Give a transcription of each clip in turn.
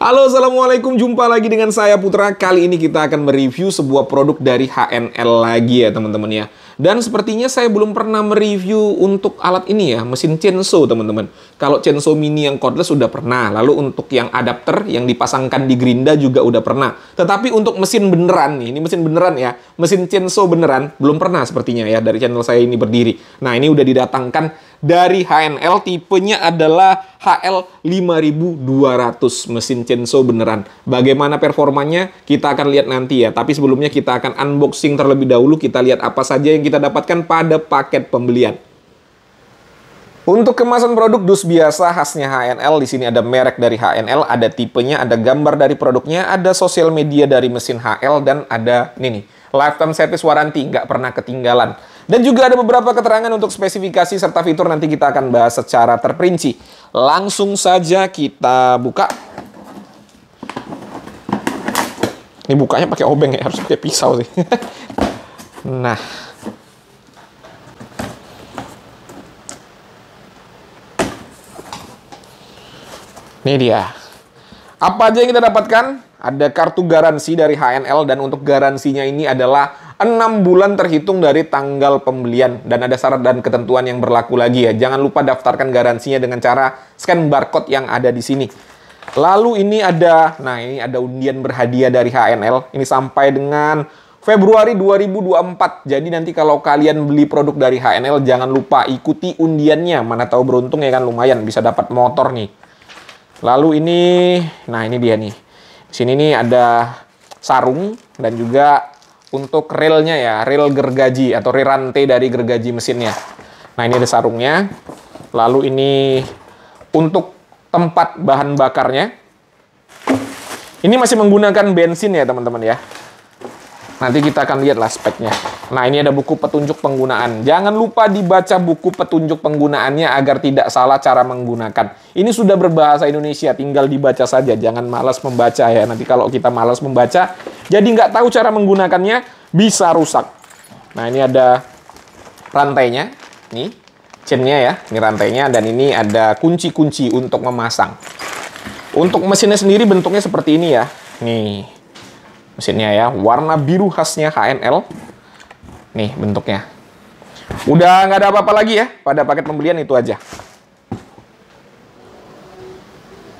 Halo, Assalamualaikum. Jumpa lagi dengan saya Putra. Kali ini kita akan mereview sebuah produk dari HNL lagi ya, teman-teman ya. Dan sepertinya saya belum pernah mereview untuk alat ini ya, mesin Censo. teman-teman. Kalau Censo mini yang cordless sudah pernah, lalu untuk yang adapter yang dipasangkan di gerinda juga udah pernah. Tetapi untuk mesin beneran nih, ini mesin beneran ya, mesin Censo beneran, belum pernah sepertinya ya dari channel saya ini berdiri. Nah, ini udah didatangkan dari HNL tipenya adalah HL5200 mesin Censo beneran. Bagaimana performanya kita akan lihat nanti ya. Tapi sebelumnya kita akan unboxing terlebih dahulu kita lihat apa saja yang kita dapatkan pada paket pembelian. Untuk kemasan produk dus biasa khasnya HNL di sini ada merek dari HNL, ada tipenya, ada gambar dari produknya, ada sosial media dari mesin HL dan ada ini nih lifetime service warranty nggak pernah ketinggalan. Dan juga ada beberapa keterangan untuk spesifikasi serta fitur nanti kita akan bahas secara terperinci. Langsung saja kita buka. Ini bukanya pakai obeng ya, harus pakai pisau sih. nah. Ini dia. Apa aja yang kita dapatkan? Ada kartu garansi dari HNL dan untuk garansinya ini adalah 6 bulan terhitung dari tanggal pembelian dan ada syarat dan ketentuan yang berlaku lagi ya. Jangan lupa daftarkan garansinya dengan cara scan barcode yang ada di sini. Lalu ini ada, nah ini ada undian berhadiah dari HNL. Ini sampai dengan Februari 2024. Jadi nanti kalau kalian beli produk dari HNL jangan lupa ikuti undiannya. Mana tahu beruntung ya kan lumayan bisa dapat motor nih. Lalu ini, nah ini dia nih. Di sini nih ada sarung dan juga untuk reelnya ya, reel gergaji atau rirante dari gergaji mesinnya. Nah, ini ada sarungnya. Lalu ini untuk tempat bahan bakarnya. Ini masih menggunakan bensin ya, teman-teman ya. Nanti kita akan lihat lah speknya. Nah, ini ada buku petunjuk penggunaan. Jangan lupa dibaca buku petunjuk penggunaannya agar tidak salah cara menggunakan. Ini sudah berbahasa Indonesia, tinggal dibaca saja. Jangan malas membaca ya. Nanti kalau kita malas membaca, jadi nggak tahu cara menggunakannya, bisa rusak. Nah, ini ada rantainya. Nih, chainnya ya. Ini rantainya dan ini ada kunci-kunci untuk memasang. Untuk mesinnya sendiri bentuknya seperti ini ya. Nih, mesinnya ya. Warna biru khasnya HNL. Nih bentuknya. Udah nggak ada apa-apa lagi ya. Pada paket pembelian itu aja.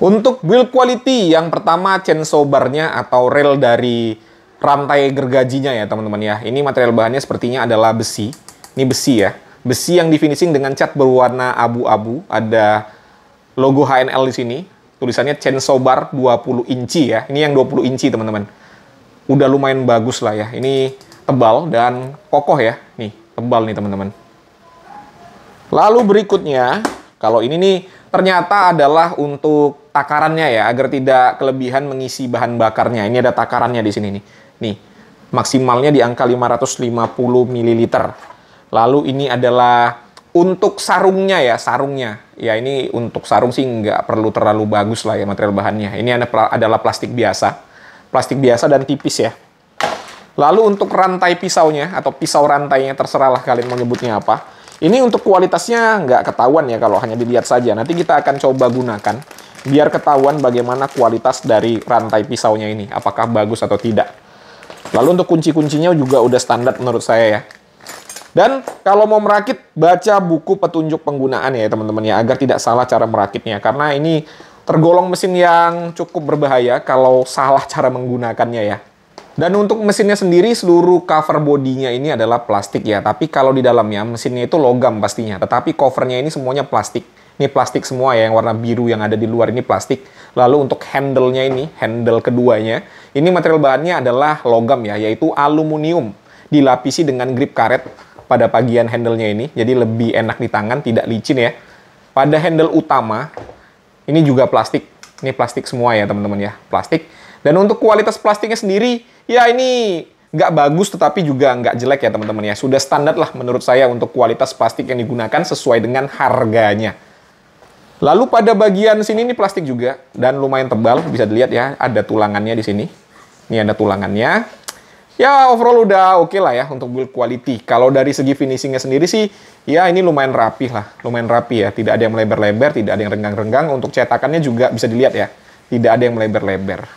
Untuk build quality, yang pertama chainsaw barnya atau rel dari rantai gergajinya ya teman-teman ya. Ini material bahannya sepertinya adalah besi. Ini besi ya. Besi yang di finishing dengan cat berwarna abu-abu. Ada logo HNL di sini. Tulisannya chainsaw bar 20 inci ya. Ini yang 20 inci teman-teman udah lumayan bagus lah ya. Ini tebal dan kokoh ya. Nih, tebal nih teman-teman. Lalu berikutnya, kalau ini nih ternyata adalah untuk takarannya ya, agar tidak kelebihan mengisi bahan bakarnya. Ini ada takarannya di sini nih. Nih, maksimalnya di angka 550 ml. Lalu ini adalah untuk sarungnya ya, sarungnya. Ya ini untuk sarung sih nggak perlu terlalu bagus lah ya material bahannya. Ini adalah plastik biasa plastik biasa dan tipis ya. Lalu untuk rantai pisaunya atau pisau rantainya terserahlah kalian menyebutnya apa. Ini untuk kualitasnya nggak ketahuan ya kalau hanya dilihat saja. Nanti kita akan coba gunakan biar ketahuan bagaimana kualitas dari rantai pisaunya ini. Apakah bagus atau tidak. Lalu untuk kunci-kuncinya juga udah standar menurut saya ya. Dan kalau mau merakit, baca buku petunjuk penggunaan ya teman-teman ya. Agar tidak salah cara merakitnya. Karena ini tergolong mesin yang cukup berbahaya kalau salah cara menggunakannya ya. Dan untuk mesinnya sendiri seluruh cover bodinya ini adalah plastik ya. Tapi kalau di dalamnya mesinnya itu logam pastinya. Tetapi covernya ini semuanya plastik. Ini plastik semua ya yang warna biru yang ada di luar ini plastik. Lalu untuk handle-nya ini, handle keduanya, ini material bahannya adalah logam ya, yaitu aluminium dilapisi dengan grip karet pada bagian handle-nya ini. Jadi lebih enak di tangan, tidak licin ya. Pada handle utama ini juga plastik. Ini plastik semua ya teman-teman ya, plastik. Dan untuk kualitas plastiknya sendiri, ya ini nggak bagus tetapi juga nggak jelek ya teman-teman ya. Sudah standar lah menurut saya untuk kualitas plastik yang digunakan sesuai dengan harganya. Lalu pada bagian sini ini plastik juga dan lumayan tebal, bisa dilihat ya, ada tulangannya di sini. Ini ada tulangannya ya overall udah oke okay lah ya untuk build quality. Kalau dari segi finishingnya sendiri sih, ya ini lumayan rapi lah, lumayan rapi ya. Tidak ada yang melebar-lebar, tidak ada yang renggang-renggang. Untuk cetakannya juga bisa dilihat ya, tidak ada yang melebar-lebar.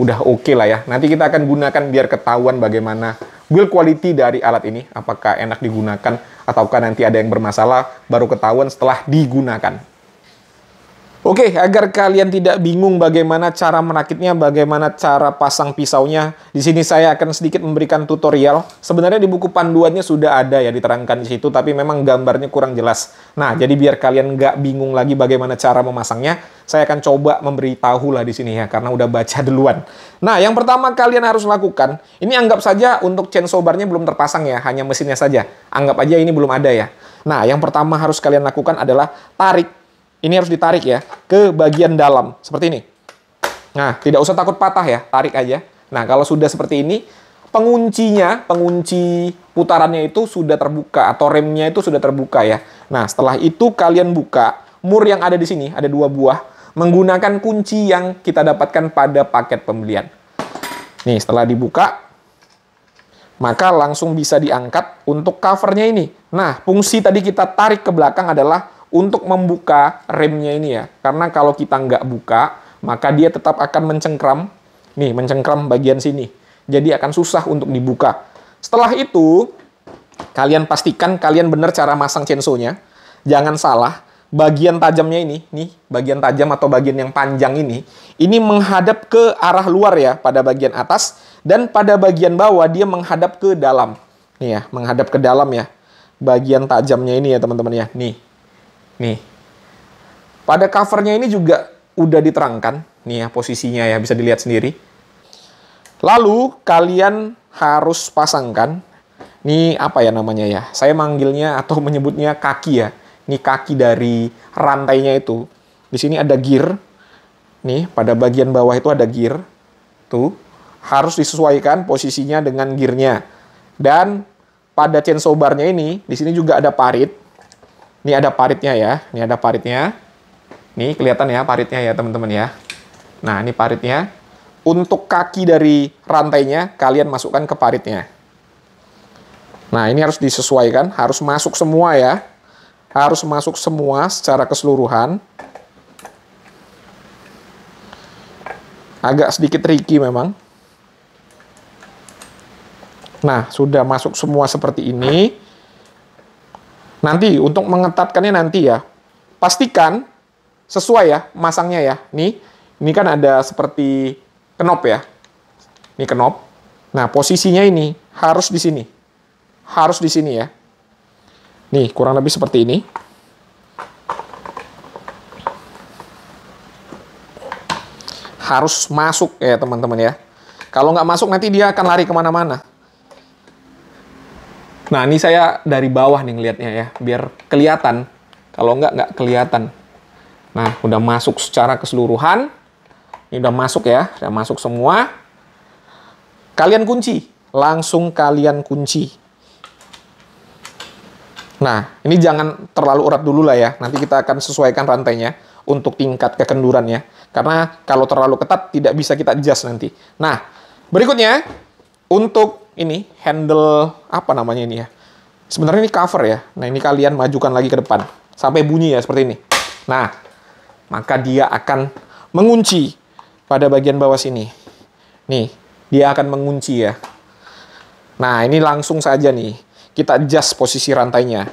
Udah oke okay lah ya. Nanti kita akan gunakan biar ketahuan bagaimana build quality dari alat ini. Apakah enak digunakan ataukah nanti ada yang bermasalah baru ketahuan setelah digunakan. Oke, agar kalian tidak bingung bagaimana cara merakitnya, bagaimana cara pasang pisaunya, di sini saya akan sedikit memberikan tutorial. Sebenarnya di buku panduannya sudah ada ya diterangkan di situ, tapi memang gambarnya kurang jelas. Nah, jadi biar kalian nggak bingung lagi bagaimana cara memasangnya, saya akan coba memberitahu lah di sini ya, karena udah baca duluan. Nah, yang pertama kalian harus lakukan, ini anggap saja untuk chainsaw barnya belum terpasang ya, hanya mesinnya saja. Anggap aja ini belum ada ya. Nah, yang pertama harus kalian lakukan adalah tarik ini harus ditarik ya ke bagian dalam seperti ini. Nah, tidak usah takut patah ya, tarik aja. Nah, kalau sudah seperti ini, penguncinya, pengunci putarannya itu sudah terbuka atau remnya itu sudah terbuka ya. Nah, setelah itu kalian buka mur yang ada di sini, ada dua buah, menggunakan kunci yang kita dapatkan pada paket pembelian. Nih, setelah dibuka, maka langsung bisa diangkat untuk covernya ini. Nah, fungsi tadi kita tarik ke belakang adalah untuk membuka remnya ini ya. Karena kalau kita nggak buka, maka dia tetap akan mencengkram. Nih, mencengkram bagian sini. Jadi akan susah untuk dibuka. Setelah itu, kalian pastikan kalian benar cara masang censonya. Jangan salah, bagian tajamnya ini, nih, bagian tajam atau bagian yang panjang ini, ini menghadap ke arah luar ya pada bagian atas, dan pada bagian bawah dia menghadap ke dalam. Nih ya, menghadap ke dalam ya. Bagian tajamnya ini ya teman-teman ya, nih Nih. Pada covernya ini juga udah diterangkan. Nih ya posisinya ya, bisa dilihat sendiri. Lalu kalian harus pasangkan ini apa ya namanya ya? Saya manggilnya atau menyebutnya kaki ya. Ini kaki dari rantainya itu. Di sini ada gear. Nih, pada bagian bawah itu ada gear. Tuh, harus disesuaikan posisinya dengan gearnya. Dan pada chainsaw barnya ini, di sini juga ada parit. Ini ada paritnya ya. Ini ada paritnya. Nih kelihatan ya paritnya ya teman-teman ya. Nah, ini paritnya. Untuk kaki dari rantainya kalian masukkan ke paritnya. Nah, ini harus disesuaikan, harus masuk semua ya. Harus masuk semua secara keseluruhan. Agak sedikit tricky memang. Nah, sudah masuk semua seperti ini. Nanti untuk mengetatkannya nanti ya. Pastikan sesuai ya masangnya ya. Nih, ini kan ada seperti kenop ya. Ini kenop. Nah, posisinya ini harus di sini. Harus di sini ya. Nih, kurang lebih seperti ini. Harus masuk ya teman-teman ya. Kalau nggak masuk nanti dia akan lari kemana-mana. Nah, ini saya dari bawah nih ngelihatnya ya, biar kelihatan. Kalau nggak, nggak kelihatan. Nah, udah masuk secara keseluruhan. Ini udah masuk ya, udah masuk semua. Kalian kunci, langsung kalian kunci. Nah, ini jangan terlalu urat dulu lah ya. Nanti kita akan sesuaikan rantainya untuk tingkat kekendurannya. Karena kalau terlalu ketat tidak bisa kita adjust nanti. Nah, berikutnya untuk ini handle apa namanya ini ya. Sebenarnya ini cover ya. Nah, ini kalian majukan lagi ke depan sampai bunyi ya seperti ini. Nah, maka dia akan mengunci pada bagian bawah sini. Nih, dia akan mengunci ya. Nah, ini langsung saja nih. Kita adjust posisi rantainya.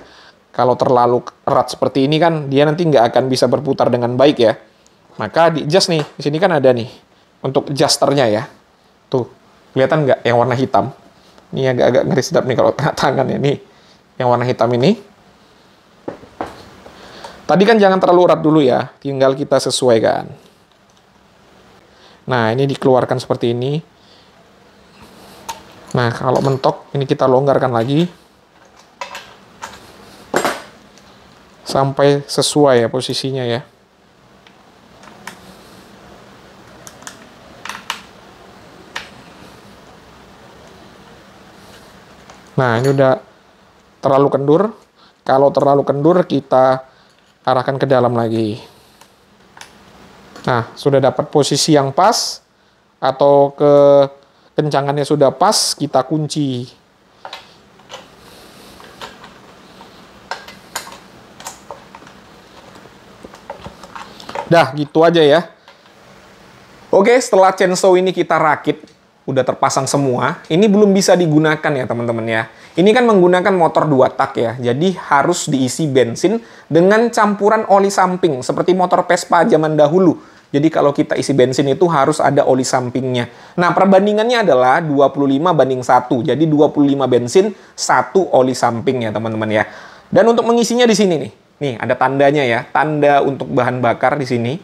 Kalau terlalu erat seperti ini kan, dia nanti nggak akan bisa berputar dengan baik ya. Maka di adjust nih. Di sini kan ada nih. Untuk adjusternya ya. Tuh. Kelihatan nggak yang warna hitam? Ini agak-agak ngeri sedap nih kalau kena tangan ya. Nih, yang warna hitam ini. Tadi kan jangan terlalu erat dulu ya. Tinggal kita sesuaikan. Nah, ini dikeluarkan seperti ini. Nah, kalau mentok, ini kita longgarkan lagi. Sampai sesuai ya posisinya ya. Nah, ini udah terlalu kendur. Kalau terlalu kendur, kita arahkan ke dalam lagi. Nah, sudah dapat posisi yang pas atau ke kencangannya sudah pas, kita kunci. Dah, gitu aja ya. Oke, setelah chainsaw ini kita rakit, udah terpasang semua. Ini belum bisa digunakan ya teman-teman ya. Ini kan menggunakan motor dua tak ya. Jadi harus diisi bensin dengan campuran oli samping seperti motor Vespa zaman dahulu. Jadi kalau kita isi bensin itu harus ada oli sampingnya. Nah, perbandingannya adalah 25 banding 1. Jadi 25 bensin, 1 oli samping ya teman-teman ya. Dan untuk mengisinya di sini nih. Nih, ada tandanya ya. Tanda untuk bahan bakar di sini.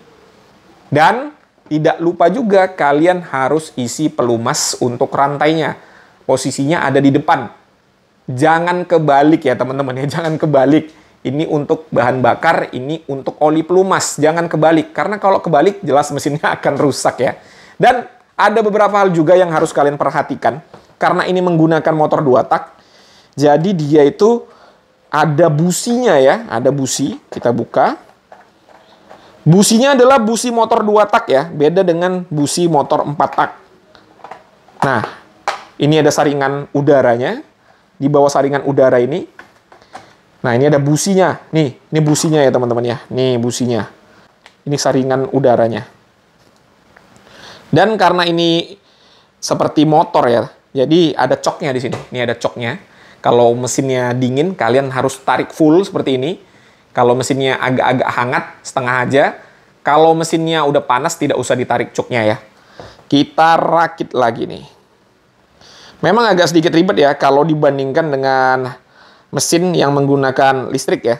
Dan tidak lupa juga kalian harus isi pelumas untuk rantainya. Posisinya ada di depan. Jangan kebalik ya teman-teman ya, jangan kebalik. Ini untuk bahan bakar, ini untuk oli pelumas. Jangan kebalik, karena kalau kebalik jelas mesinnya akan rusak ya. Dan ada beberapa hal juga yang harus kalian perhatikan. Karena ini menggunakan motor dua tak, jadi dia itu ada businya ya, ada busi. Kita buka, Businya adalah busi motor 2 tak ya, beda dengan busi motor 4 tak. Nah, ini ada saringan udaranya. Di bawah saringan udara ini. Nah, ini ada businya. Nih, ini businya ya teman-teman ya. Nih businya. Ini saringan udaranya. Dan karena ini seperti motor ya, jadi ada coknya di sini. Ini ada coknya. Kalau mesinnya dingin, kalian harus tarik full seperti ini kalau mesinnya agak-agak hangat, setengah aja. Kalau mesinnya udah panas, tidak usah ditarik cuknya ya. Kita rakit lagi nih. Memang agak sedikit ribet ya kalau dibandingkan dengan mesin yang menggunakan listrik ya.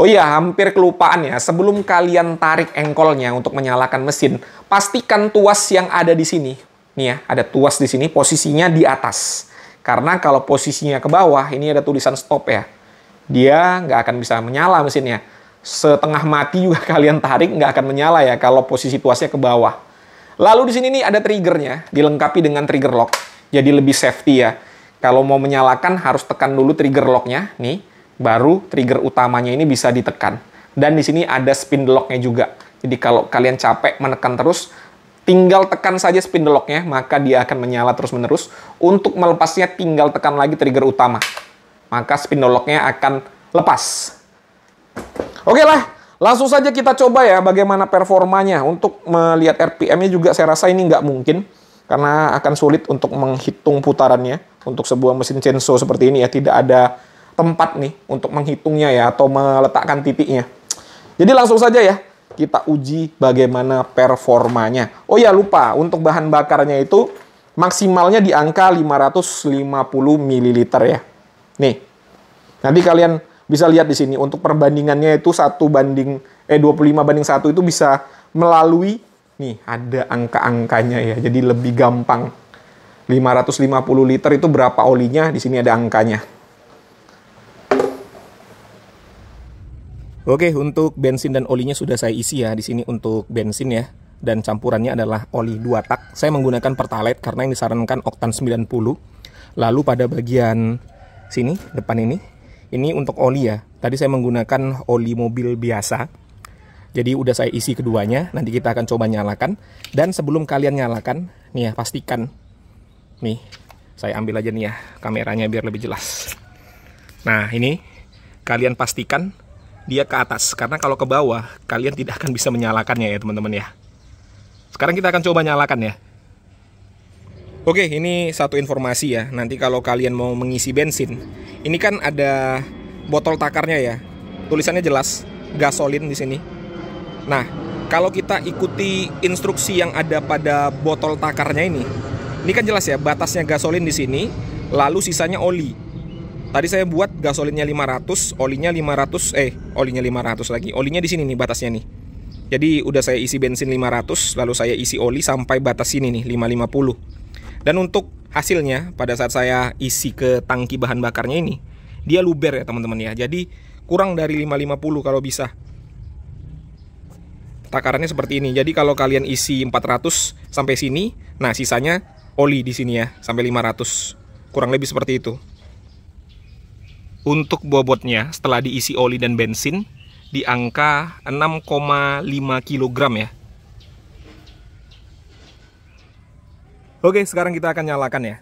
Oh iya, hampir kelupaan ya. Sebelum kalian tarik engkolnya untuk menyalakan mesin, pastikan tuas yang ada di sini. Nih ya, ada tuas di sini, posisinya di atas. Karena kalau posisinya ke bawah, ini ada tulisan stop ya dia nggak akan bisa menyala mesinnya. Setengah mati juga kalian tarik nggak akan menyala ya kalau posisi tuasnya ke bawah. Lalu di sini nih ada triggernya, dilengkapi dengan trigger lock. Jadi lebih safety ya. Kalau mau menyalakan harus tekan dulu trigger locknya, nih. Baru trigger utamanya ini bisa ditekan. Dan di sini ada spindle locknya juga. Jadi kalau kalian capek menekan terus, tinggal tekan saja spindle locknya, maka dia akan menyala terus-menerus. Untuk melepasnya tinggal tekan lagi trigger utama maka spinolognya akan lepas. Oke lah, langsung saja kita coba ya bagaimana performanya. Untuk melihat RPM-nya juga saya rasa ini nggak mungkin. Karena akan sulit untuk menghitung putarannya. Untuk sebuah mesin chainsaw seperti ini ya, tidak ada tempat nih untuk menghitungnya ya, atau meletakkan titiknya. Jadi langsung saja ya, kita uji bagaimana performanya. Oh ya lupa, untuk bahan bakarnya itu maksimalnya di angka 550 ml ya. Nih, nanti kalian bisa lihat di sini untuk perbandingannya itu satu banding eh 25 banding satu itu bisa melalui nih ada angka-angkanya ya. Jadi lebih gampang. 550 liter itu berapa olinya? Di sini ada angkanya. Oke, untuk bensin dan olinya sudah saya isi ya. Di sini untuk bensin ya dan campurannya adalah oli 2 tak. Saya menggunakan Pertalite karena yang disarankan oktan 90. Lalu pada bagian sini depan ini ini untuk oli ya tadi saya menggunakan oli mobil biasa jadi udah saya isi keduanya nanti kita akan coba nyalakan dan sebelum kalian nyalakan nih ya pastikan nih saya ambil aja nih ya kameranya biar lebih jelas nah ini kalian pastikan dia ke atas karena kalau ke bawah kalian tidak akan bisa menyalakannya ya teman-teman ya sekarang kita akan coba nyalakan ya Oke, ini satu informasi ya. Nanti kalau kalian mau mengisi bensin, ini kan ada botol takarnya ya. Tulisannya jelas gasolin di sini. Nah, kalau kita ikuti instruksi yang ada pada botol takarnya ini, ini kan jelas ya batasnya gasolin di sini, lalu sisanya oli. Tadi saya buat gasolinnya 500, olinya 500, eh olinya 500 lagi. Olinya di sini nih batasnya nih. Jadi udah saya isi bensin 500, lalu saya isi oli sampai batas sini nih 550. Dan untuk hasilnya pada saat saya isi ke tangki bahan bakarnya ini, dia luber ya teman-teman ya. Jadi kurang dari 550 kalau bisa. Takarannya seperti ini. Jadi kalau kalian isi 400 sampai sini, nah sisanya oli di sini ya sampai 500. Kurang lebih seperti itu. Untuk bobotnya setelah diisi oli dan bensin di angka 6,5 kg ya Oke, sekarang kita akan nyalakan ya.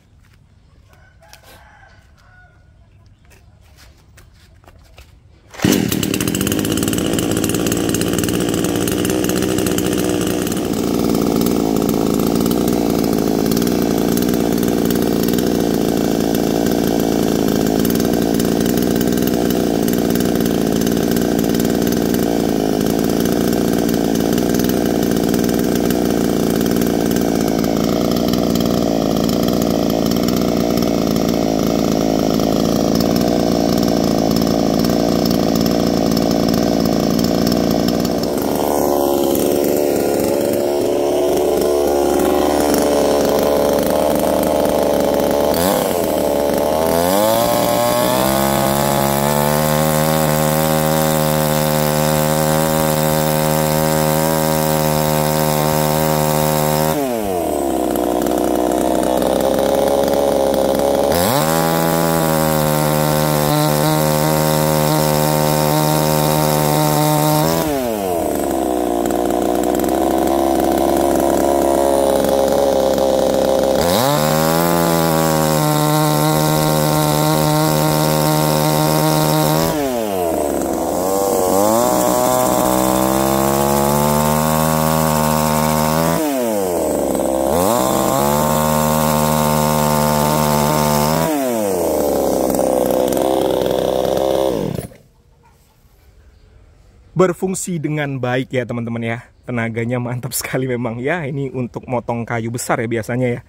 berfungsi dengan baik ya teman-teman ya. Tenaganya mantap sekali memang ya. Ini untuk motong kayu besar ya biasanya ya.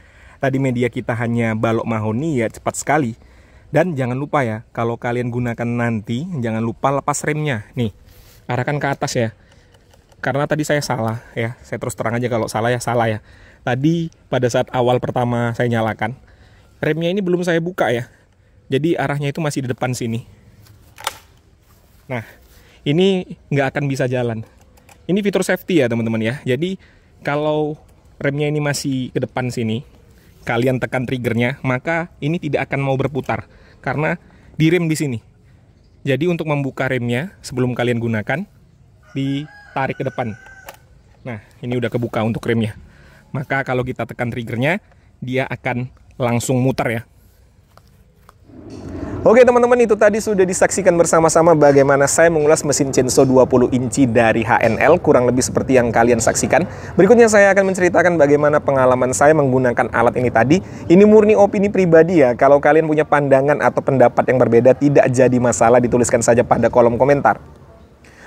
Tadi media kita hanya balok mahoni ya cepat sekali. Dan jangan lupa ya, kalau kalian gunakan nanti, jangan lupa lepas remnya. Nih, arahkan ke atas ya. Karena tadi saya salah ya, saya terus terang aja kalau salah ya, salah ya. Tadi pada saat awal pertama saya nyalakan, remnya ini belum saya buka ya. Jadi arahnya itu masih di depan sini. Nah, ini nggak akan bisa jalan. Ini fitur safety ya teman-teman ya. Jadi kalau remnya ini masih ke depan sini, kalian tekan triggernya, maka ini tidak akan mau berputar karena direm di sini. Jadi untuk membuka remnya sebelum kalian gunakan, ditarik ke depan. Nah, ini udah kebuka untuk remnya. Maka kalau kita tekan triggernya, dia akan langsung muter ya. Oke teman-teman itu tadi sudah disaksikan bersama-sama bagaimana saya mengulas mesin chainsaw 20 inci dari HNL kurang lebih seperti yang kalian saksikan. Berikutnya saya akan menceritakan bagaimana pengalaman saya menggunakan alat ini tadi. Ini murni opini pribadi ya. Kalau kalian punya pandangan atau pendapat yang berbeda tidak jadi masalah dituliskan saja pada kolom komentar.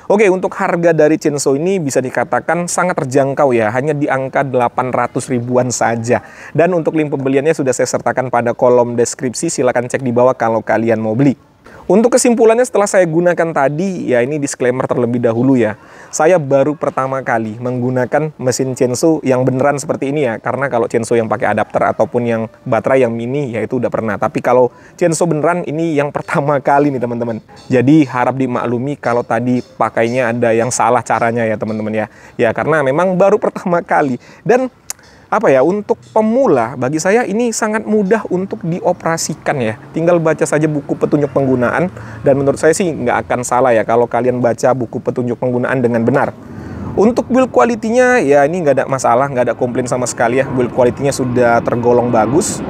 Oke, untuk harga dari Chinso ini bisa dikatakan sangat terjangkau ya, hanya di angka 800 ribuan saja. Dan untuk link pembeliannya sudah saya sertakan pada kolom deskripsi, silakan cek di bawah kalau kalian mau beli. Untuk kesimpulannya setelah saya gunakan tadi, ya ini disclaimer terlebih dahulu ya. Saya baru pertama kali menggunakan mesin censu yang beneran seperti ini ya. Karena kalau censu yang pakai adapter ataupun yang baterai yang mini ya itu udah pernah. Tapi kalau censu beneran ini yang pertama kali nih teman-teman. Jadi harap dimaklumi kalau tadi pakainya ada yang salah caranya ya teman-teman ya. Ya karena memang baru pertama kali. Dan apa ya untuk pemula bagi saya ini sangat mudah untuk dioperasikan ya tinggal baca saja buku petunjuk penggunaan dan menurut saya sih nggak akan salah ya kalau kalian baca buku petunjuk penggunaan dengan benar untuk build quality-nya ya ini nggak ada masalah nggak ada komplain sama sekali ya build quality-nya sudah tergolong bagus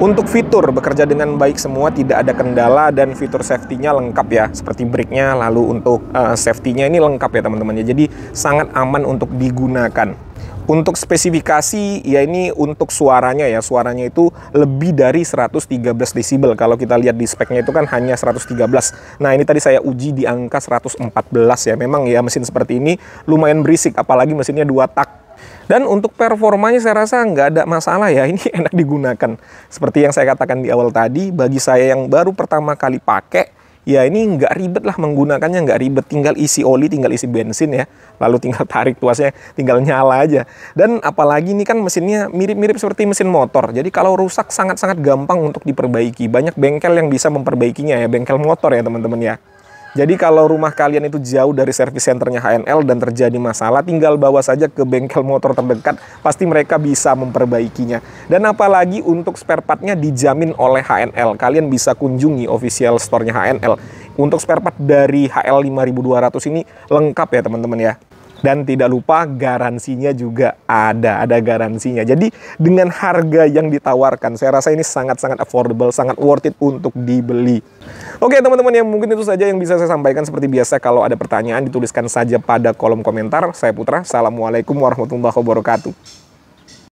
untuk fitur bekerja dengan baik semua, tidak ada kendala dan fitur safety-nya lengkap ya, seperti brake-nya lalu untuk uh, safety-nya ini lengkap ya teman-teman ya. Jadi sangat aman untuk digunakan. Untuk spesifikasi ya ini untuk suaranya ya, suaranya itu lebih dari 113 desibel. Kalau kita lihat di speknya itu kan hanya 113. Nah, ini tadi saya uji di angka 114 ya. Memang ya mesin seperti ini lumayan berisik apalagi mesinnya dua tak dan untuk performanya saya rasa nggak ada masalah ya, ini enak digunakan. Seperti yang saya katakan di awal tadi, bagi saya yang baru pertama kali pakai, ya ini nggak ribet lah menggunakannya nggak ribet tinggal isi oli tinggal isi bensin ya lalu tinggal tarik tuasnya tinggal nyala aja dan apalagi ini kan mesinnya mirip-mirip seperti mesin motor jadi kalau rusak sangat-sangat gampang untuk diperbaiki banyak bengkel yang bisa memperbaikinya ya bengkel motor ya teman-teman ya jadi kalau rumah kalian itu jauh dari service centernya HNL dan terjadi masalah, tinggal bawa saja ke bengkel motor terdekat, pasti mereka bisa memperbaikinya. Dan apalagi untuk spare partnya dijamin oleh HNL. Kalian bisa kunjungi official store-nya HNL. Untuk spare part dari HL 5200 ini lengkap ya teman-teman ya dan tidak lupa garansinya juga ada, ada garansinya. Jadi dengan harga yang ditawarkan, saya rasa ini sangat-sangat affordable, sangat worth it untuk dibeli. Oke teman-teman, yang mungkin itu saja yang bisa saya sampaikan seperti biasa. Kalau ada pertanyaan dituliskan saja pada kolom komentar. Saya Putra, Assalamualaikum warahmatullahi wabarakatuh.